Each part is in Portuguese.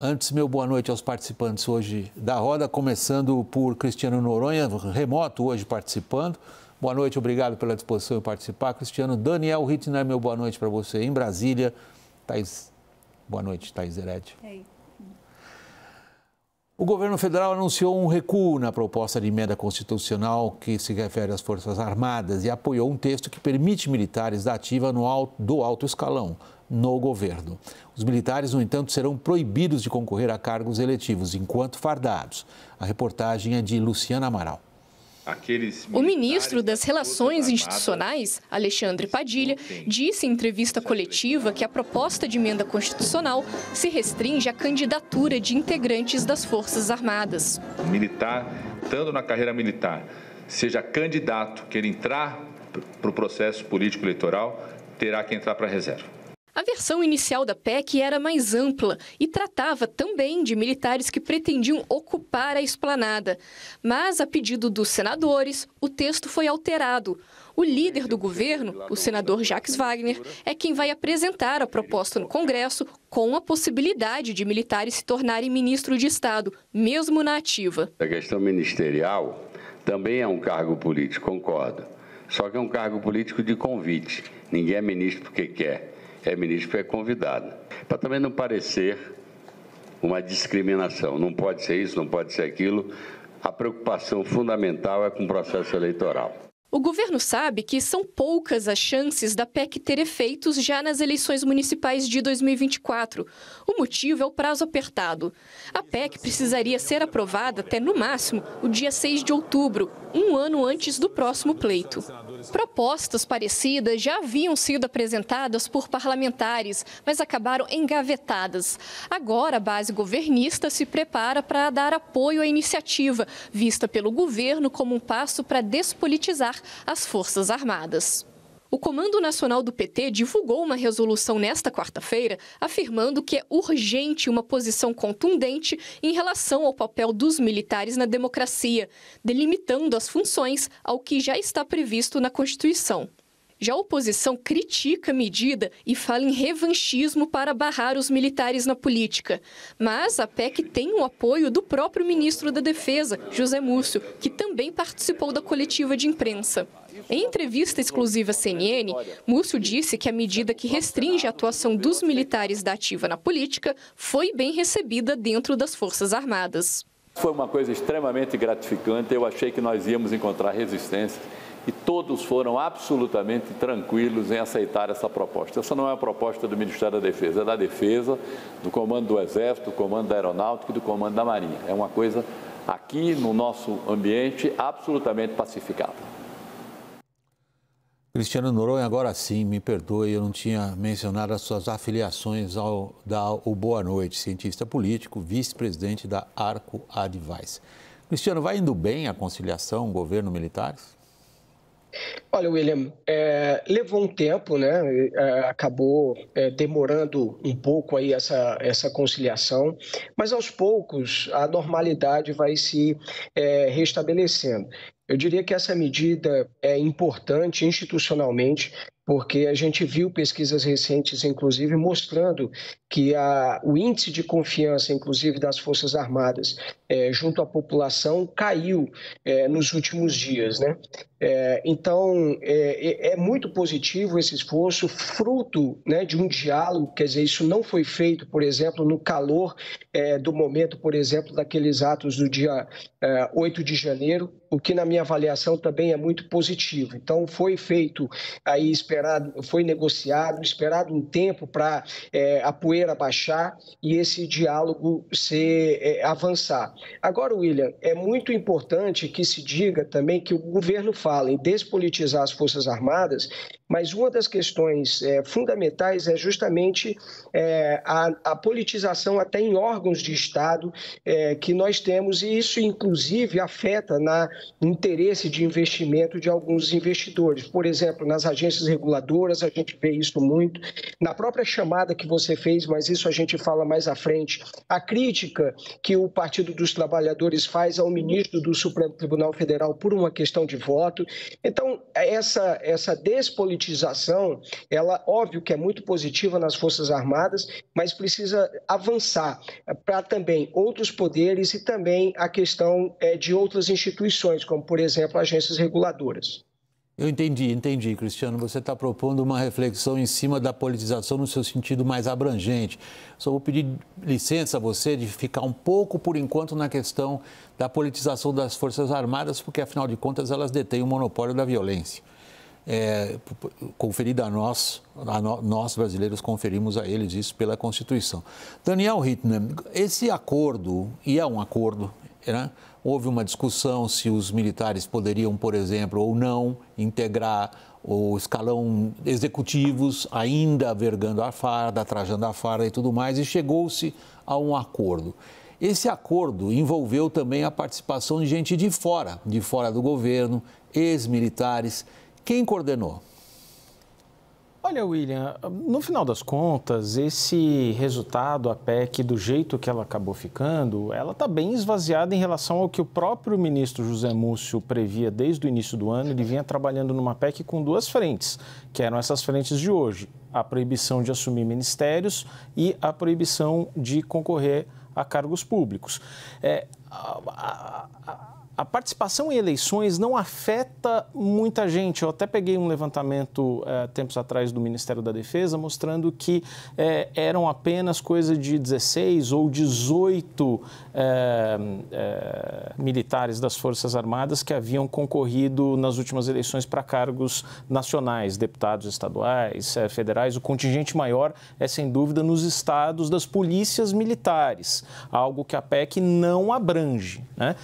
Antes, meu boa noite aos participantes hoje da roda, começando por Cristiano Noronha, remoto hoje participando. Boa noite, obrigado pela disposição de participar. Cristiano Daniel Ritner, meu boa noite para você em Brasília. Thaís, boa noite, Thais Hered. Hey. O governo federal anunciou um recuo na proposta de emenda constitucional que se refere às Forças Armadas e apoiou um texto que permite militares da ativa no alto, do alto escalão no governo. Os militares, no entanto, serão proibidos de concorrer a cargos eletivos enquanto fardados. A reportagem é de Luciana Amaral. O ministro das Relações Institucionais, Alexandre Padilha, disse em entrevista coletiva que a proposta de emenda constitucional se restringe à candidatura de integrantes das Forças Armadas. Militar, estando na carreira militar, seja candidato, quer entrar para o processo político eleitoral, terá que entrar para a reserva. A versão inicial da PEC era mais ampla e tratava também de militares que pretendiam ocupar a esplanada. Mas, a pedido dos senadores, o texto foi alterado. O líder do governo, o senador Jacques Wagner, é quem vai apresentar a proposta no Congresso com a possibilidade de militares se tornarem ministro de Estado, mesmo na ativa. A questão ministerial também é um cargo político, concordo. Só que é um cargo político de convite. Ninguém é ministro porque quer é ministro, é convidado. Para também não parecer uma discriminação. Não pode ser isso, não pode ser aquilo. A preocupação fundamental é com o processo eleitoral. O governo sabe que são poucas as chances da PEC ter efeitos já nas eleições municipais de 2024. O motivo é o prazo apertado. A PEC precisaria ser aprovada até, no máximo, o dia 6 de outubro, um ano antes do próximo pleito. Propostas parecidas já haviam sido apresentadas por parlamentares, mas acabaram engavetadas. Agora, a base governista se prepara para dar apoio à iniciativa, vista pelo governo como um passo para despolitizar as Forças Armadas. O Comando Nacional do PT divulgou uma resolução nesta quarta-feira afirmando que é urgente uma posição contundente em relação ao papel dos militares na democracia, delimitando as funções ao que já está previsto na Constituição. Já a oposição critica a medida e fala em revanchismo para barrar os militares na política. Mas a PEC tem o apoio do próprio ministro da Defesa, José Múcio, que também participou da coletiva de imprensa. Em entrevista exclusiva à CNN, Múcio disse que a medida que restringe a atuação dos militares da ativa na política foi bem recebida dentro das Forças Armadas. Foi uma coisa extremamente gratificante. Eu achei que nós íamos encontrar resistência e todos foram absolutamente tranquilos em aceitar essa proposta. Essa não é uma proposta do Ministério da Defesa, é da Defesa, do Comando do Exército, do Comando da Aeronáutica e do Comando da Marinha. É uma coisa aqui no nosso ambiente absolutamente pacificada. Cristiano Noronha, agora sim, me perdoe, eu não tinha mencionado as suas afiliações ao da o Boa Noite, cientista político, vice-presidente da Arco Advice. Cristiano, vai indo bem a conciliação governo-militares? Olha, William, é, levou um tempo, né? É, acabou é, demorando um pouco aí essa, essa conciliação, mas aos poucos a normalidade vai se é, restabelecendo. Eu diria que essa medida é importante institucionalmente, porque a gente viu pesquisas recentes, inclusive, mostrando que a, o índice de confiança, inclusive das Forças Armadas, é, junto à população, caiu é, nos últimos dias. Né? É, então, é, é, é muito positivo esse esforço, fruto né, de um diálogo, quer dizer, isso não foi feito, por exemplo, no calor é, do momento, por exemplo, daqueles atos do dia é, 8 de janeiro, o que na minha avaliação também é muito positivo. Então foi feito aí esperado, foi negociado, esperado um tempo para é, a poeira baixar e esse diálogo se é, avançar. Agora, William, é muito importante que se diga também que o governo fala em despolitizar as forças armadas, mas uma das questões é, fundamentais é justamente é, a, a, politização até em órgãos de Estado é, que nós temos e isso inclusive afeta na interesse de investimento de alguns investidores. Por exemplo, nas agências reguladoras, a gente vê isso muito. Na própria chamada que você fez, mas isso a gente fala mais à frente, a crítica que o Partido dos Trabalhadores faz ao ministro do Supremo Tribunal Federal por uma questão de voto. Então, essa, essa despolitização, ela, óbvio que é muito positiva nas Forças Armadas, mas precisa avançar para também outros poderes e também a questão é, de outras instituições instituições, como, por exemplo, agências reguladoras. Eu entendi, entendi, Cristiano. Você está propondo uma reflexão em cima da politização no seu sentido mais abrangente. Só vou pedir licença a você de ficar um pouco, por enquanto, na questão da politização das Forças Armadas, porque, afinal de contas, elas detêm o monopólio da violência. É, conferida a nós, a no, nós brasileiros conferimos a eles isso pela Constituição. Daniel Hittner, esse acordo, e é um acordo né? Houve uma discussão se os militares poderiam, por exemplo, ou não integrar o escalão executivos, ainda vergando a farda, trajando a farda e tudo mais, e chegou-se a um acordo. Esse acordo envolveu também a participação de gente de fora, de fora do governo, ex-militares. Quem coordenou? Olha, William, no final das contas, esse resultado, a PEC, do jeito que ela acabou ficando, ela está bem esvaziada em relação ao que o próprio ministro José Múcio previa desde o início do ano. Ele vinha trabalhando numa PEC com duas frentes, que eram essas frentes de hoje: a proibição de assumir ministérios e a proibição de concorrer a cargos públicos. É, a, a, a, a participação em eleições não afeta muita gente. Eu até peguei um levantamento eh, tempos atrás do Ministério da Defesa mostrando que eh, eram apenas coisa de 16 ou 18 eh, militares das Forças Armadas que haviam concorrido nas últimas eleições para cargos nacionais, deputados estaduais, federais. O contingente maior é, sem dúvida, nos estados das polícias militares, algo que a PEC não abrange. Né?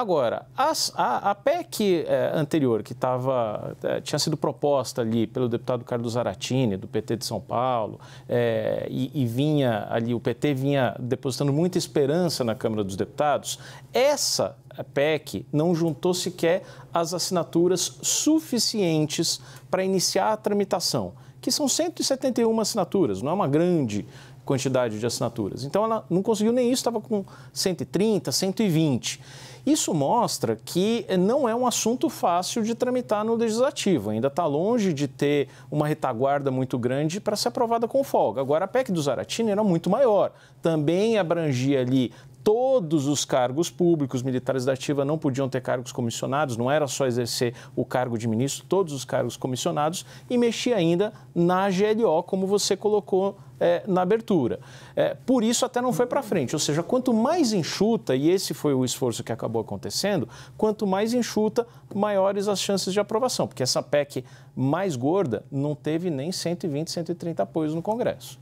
Agora, as, a, a, PEC é, anterior, que tava, é, tinha sido proposta ali pelo deputado Carlos Zaratini, do PT de São Paulo, é, e, e, vinha ali, o PT vinha depositando muita esperança na Câmara dos Deputados, essa PEC não juntou sequer as assinaturas suficientes para iniciar a tramitação, que são 171 assinaturas, não é uma grande quantidade de assinaturas. Então, ela não conseguiu nem isso, estava com 130, 120. Isso mostra que não é um assunto fácil de tramitar no legislativo, ainda está longe de ter uma retaguarda muito grande para ser aprovada com folga. Agora, a PEC do Zaratini era muito maior, também abrangia ali todos os cargos públicos, militares da ativa não podiam ter cargos comissionados, não era só exercer o cargo de ministro, todos os cargos comissionados, e mexia ainda na GLO, como você colocou é, na abertura. É, por isso até não foi para frente. Ou seja, quanto mais enxuta, e esse foi o esforço que acabou acontecendo, quanto mais enxuta, maiores as chances de aprovação, porque essa PEC mais gorda não teve nem 120, 130 apoios no Congresso.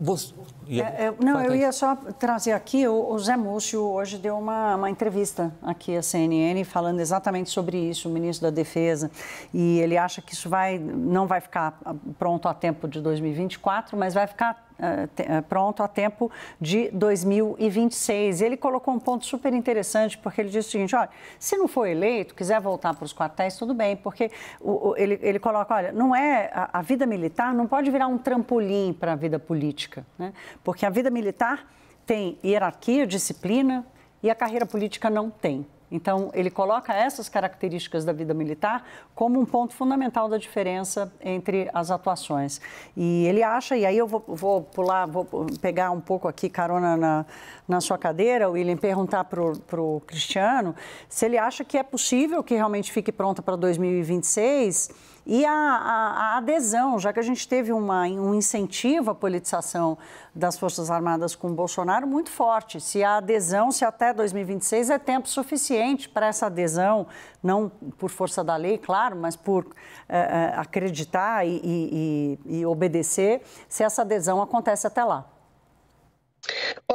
Você, é, é, não, eu ia só trazer aqui, o, o Zé Múcio hoje deu uma, uma, entrevista aqui à CNN falando exatamente sobre isso, o ministro da Defesa, e ele acha que isso vai, não vai ficar ah, pronto a tempo de 2024, mas vai ficar ah, ah, pronto a tempo de 2026. ele colocou um ponto super interessante, porque ele disse o seguinte, olha, se não for eleito, quiser voltar para os quartéis, tudo bem, porque o, o, ele, ele coloca, olha, não é, a, a vida militar não pode virar um trampolim para a vida política, né? Porque a vida militar tem hierarquia, disciplina e a carreira política não tem. Então, ele coloca essas características da vida militar como um ponto fundamental da diferença entre as atuações. E ele acha, e aí eu vou, vou pular, vou pegar um pouco aqui carona na, na sua cadeira, William, perguntar para o Cristiano se ele acha que é possível que realmente fique pronta para 2026 e a, a, a, adesão, já que a gente teve uma, um incentivo à politização das Forças Armadas com Bolsonaro muito forte. Se a adesão, se até 2026 é tempo suficiente para essa adesão, não por força da lei, claro, mas por eh, eh, acreditar e, e, e obedecer, se essa adesão acontece até lá.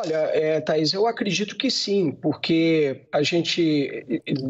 Olha, é, Thaís, eu acredito que sim, porque a gente,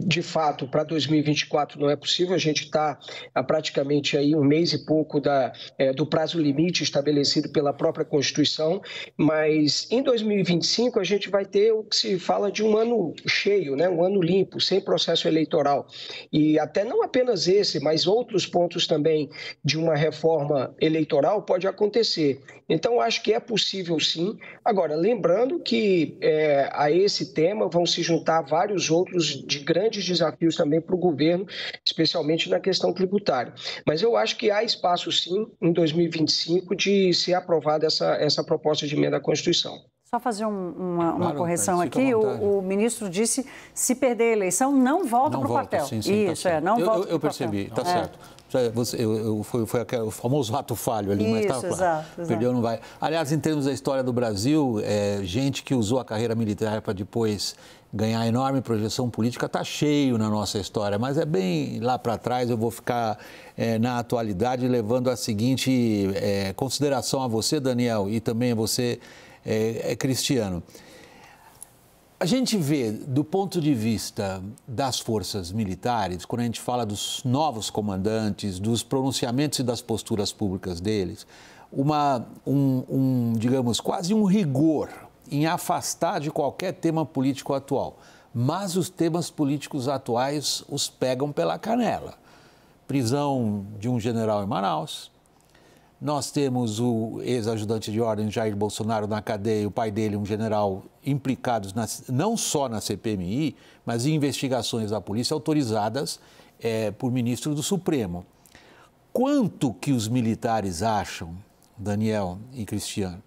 de fato, para 2024 não é possível, a gente está praticamente aí um mês e pouco da, é, do prazo limite estabelecido pela própria Constituição, mas em 2025 a gente vai ter o que se fala de um ano cheio, né, um ano limpo, sem processo eleitoral. E até não apenas esse, mas outros pontos também de uma reforma eleitoral pode acontecer. Então, acho que é possível sim. Agora, lembrando, Lembrando que é, a esse tema vão se juntar vários outros de grandes desafios também para o governo, especialmente na questão tributária. Mas eu acho que há espaço, sim, em 2025, de ser aprovada essa, essa proposta de emenda à Constituição. Só fazer um, uma, uma claro, correção tá, aqui. O, o, ministro disse: se perder a eleição, não volta para o quartel. Sim, sim, tá Isso, tá é, não eu, volta. Eu, eu percebi, está é. certo. Você, eu, eu, foi, foi aquele, o famoso rato falho ali, Isso, mas estava claro. Exato, Perdeu, não vai. Aliás, em termos da história do Brasil, é, gente que usou a carreira militar para depois ganhar enorme projeção política está cheio na nossa história, mas é bem lá para trás. Eu vou ficar é, na atualidade levando a seguinte é, consideração a você, Daniel, e também a você, é, é Cristiano. A gente vê, do ponto de vista das forças militares, quando a gente fala dos novos comandantes, dos pronunciamentos e das posturas públicas deles, uma, um, um digamos, quase um rigor em afastar de qualquer tema político atual. Mas os temas políticos atuais os pegam pela canela. Prisão de um general em Manaus, nós temos o ex-ajudante de ordem Jair Bolsonaro na cadeia, o pai dele, um general, implicados na, não só na CPMI, mas em investigações da polícia autorizadas é, por ministro do Supremo. Quanto que os militares acham, Daniel e Cristiano,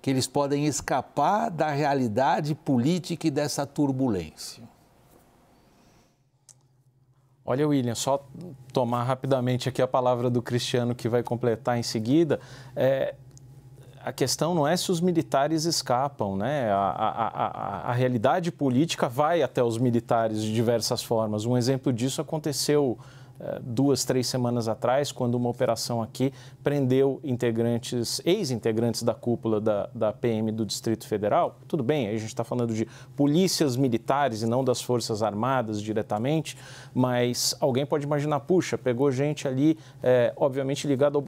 que eles podem escapar da realidade política e dessa turbulência? Olha, William, só tomar rapidamente aqui a palavra do Cristiano, que vai completar em seguida. É, a questão não é se os militares escapam, né? A, a, a, a, realidade política vai até os militares de diversas formas. Um exemplo disso aconteceu eh, duas, três semanas atrás, quando uma operação aqui prendeu integrantes, ex-integrantes da cúpula da, da PM do Distrito Federal. Tudo bem, aí a gente está falando de polícias militares e não das Forças Armadas diretamente, mas alguém pode imaginar, puxa, pegou gente ali, é, obviamente ligada ao,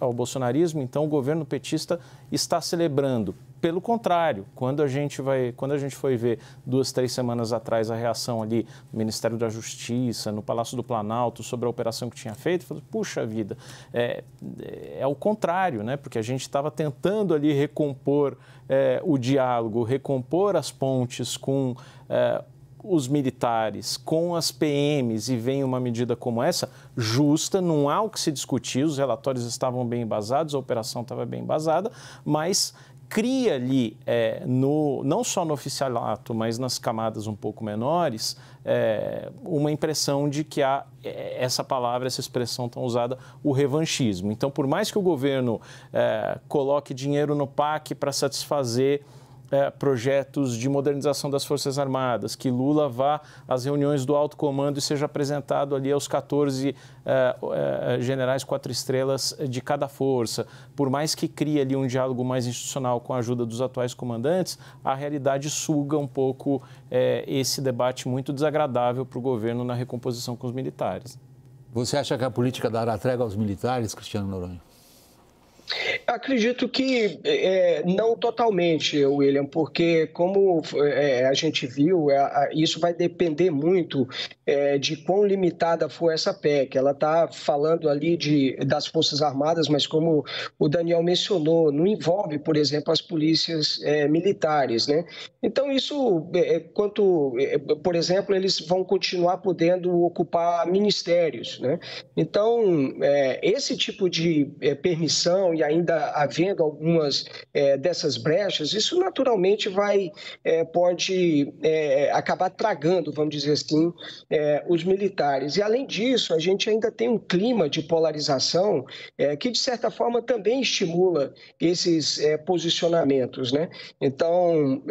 ao bolsonarismo, então o governo petista está celebrando. Pelo contrário, quando a gente vai, quando a gente foi ver duas, três semanas atrás a reação ali do Ministério da Justiça, no Palácio do Planalto sobre a operação que tinha feito, falou, puxa vida, é, é, é o contrário, né? Porque a gente estava tentando ali recompor é, o diálogo, recompor as pontes com é, os militares, com as PMs e vem uma medida como essa, justa, não há o que se discutir, os relatórios estavam bem embasados, a operação estava bem embasada, mas cria ali, é, no, não só no oficialato, mas nas camadas um pouco menores, é, uma impressão de que há é, essa palavra, essa expressão tão usada, o revanchismo. Então, por mais que o governo é, coloque dinheiro no PAC para satisfazer é, projetos de modernização das Forças Armadas, que Lula vá às reuniões do alto comando e seja apresentado ali aos 14 é, é, generais quatro estrelas de cada força. Por mais que crie ali um diálogo mais institucional com a ajuda dos atuais comandantes, a realidade suga um pouco é, esse debate muito desagradável para o governo na recomposição com os militares. Você acha que a política dará trégua aos militares, Cristiano Noronha? Acredito que é, não totalmente, William, porque como é, a gente viu, é, isso vai depender muito é, de quão limitada for essa PEC. Ela está falando ali de, das Forças Armadas, mas como o Daniel mencionou, não envolve, por exemplo, as polícias é, militares. Né? Então, isso, é, quanto, por exemplo, eles vão continuar podendo ocupar ministérios. Né? Então, esse tipo de permissão e ainda havendo algumas é, dessas brechas, isso naturalmente vai é, pode é, acabar tragando, vamos dizer assim, é, os militares. E além disso, a gente ainda tem um clima de polarização é, que de certa forma também estimula esses é, posicionamentos, né? Então,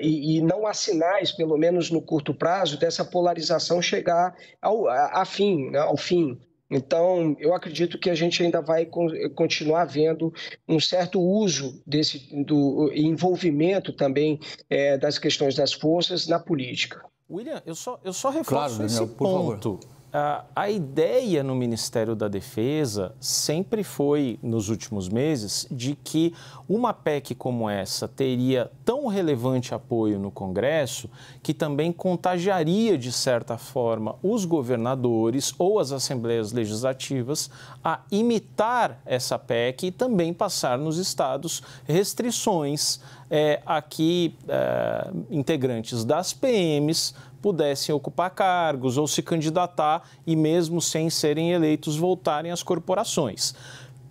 e, e, não há sinais, pelo menos no curto prazo, dessa polarização chegar ao a, a fim, né? ao fim. Então, eu acredito que a gente ainda vai eh, continuar vendo um certo uso desse do eh, envolvimento também é, das questões das forças na política. William, eu só, eu só reforço claro, Daniel, esse ponto. Favor a, a ideia no Ministério da Defesa sempre foi, nos últimos meses, de que uma PEC como essa teria tão relevante apoio no Congresso que também contagiaria, de certa forma, os governadores ou as assembleias legislativas a imitar essa PEC e também passar nos estados restrições é, a que é, integrantes das PMs pudessem ocupar cargos ou se candidatar e, mesmo sem serem eleitos, voltarem às corporações.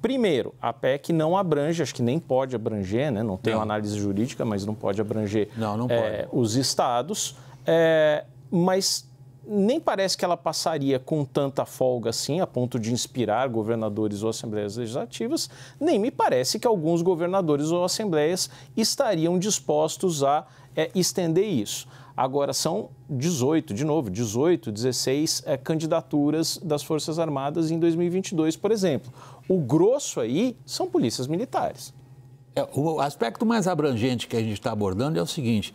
Primeiro, a PEC não abrange, acho que nem pode abranger, né? não tem uma análise jurídica, mas não pode abranger não, não é, pode. É, os estados, é, mas nem parece que ela passaria com tanta folga assim, a ponto de inspirar governadores ou assembleias legislativas, nem me parece que alguns governadores ou assembleias estariam dispostos a é, estender isso. Agora são 18, de novo, 18, 16 é, candidaturas das Forças Armadas em 2022, por exemplo. O grosso aí são polícias militares. É, o aspecto mais abrangente que a gente está abordando é o seguinte: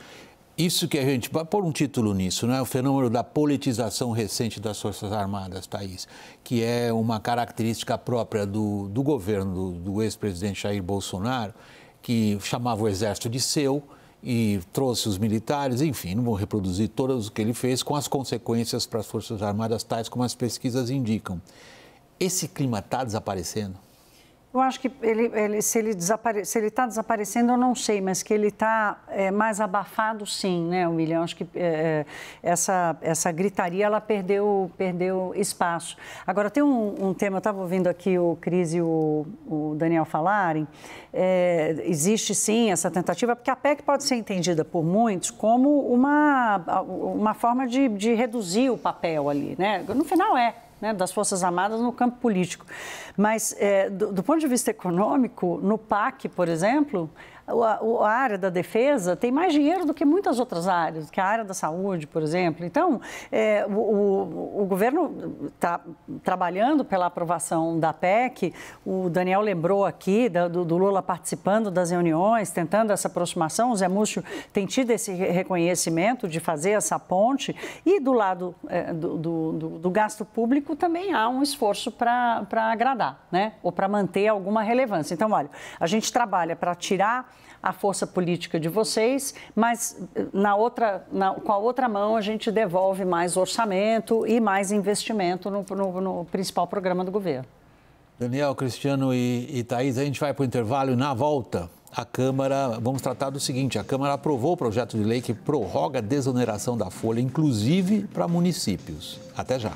isso que a gente Para pôr um título nisso, não é o fenômeno da politização recente das Forças Armadas, Thaís, que é uma característica própria do, do governo do, do ex-presidente Jair Bolsonaro, que chamava o exército de seu, e trouxe os militares, enfim, não vou reproduzir todos o que ele fez, com as consequências para as Forças Armadas, tais como as pesquisas indicam. Esse clima está desaparecendo? Eu acho que ele, ele se ele ele está desaparecendo, eu não sei, mas que ele está é, mais abafado, sim, né, William? acho que é, é, essa, essa gritaria ela perdeu, perdeu espaço. Agora, tem um, um tema, eu estava ouvindo aqui o Cris e o, o Daniel falarem, é, existe sim essa tentativa, porque a PEC pode ser entendida por muitos como uma, uma forma de, de reduzir o papel ali, né? No final é, né, das Forças Armadas no campo político. Mas, é, do, do ponto de vista econômico, no PAC, por exemplo, a, área da defesa tem mais dinheiro do que muitas outras áreas, que a área da saúde, por exemplo. Então, é, o, o, o, governo está trabalhando pela aprovação da PEC. O Daniel lembrou aqui da, do, do, Lula participando das reuniões, tentando essa aproximação. O Zé Múcio tem tido esse reconhecimento de fazer essa ponte. E do lado é, do, do, do, gasto público também há um esforço para agradar, né? ou para manter alguma relevância. Então, olha, a gente trabalha para tirar a força política de vocês, mas eh, na outra, na, com a outra mão a gente devolve mais orçamento e mais investimento no, no, no principal programa do governo. Daniel, Cristiano e, e Thaís, a gente vai para o intervalo e na volta a Câmara, vamos tratar do seguinte: a Câmara aprovou o projeto de lei que prorroga a desoneração da folha, inclusive para municípios. Até já.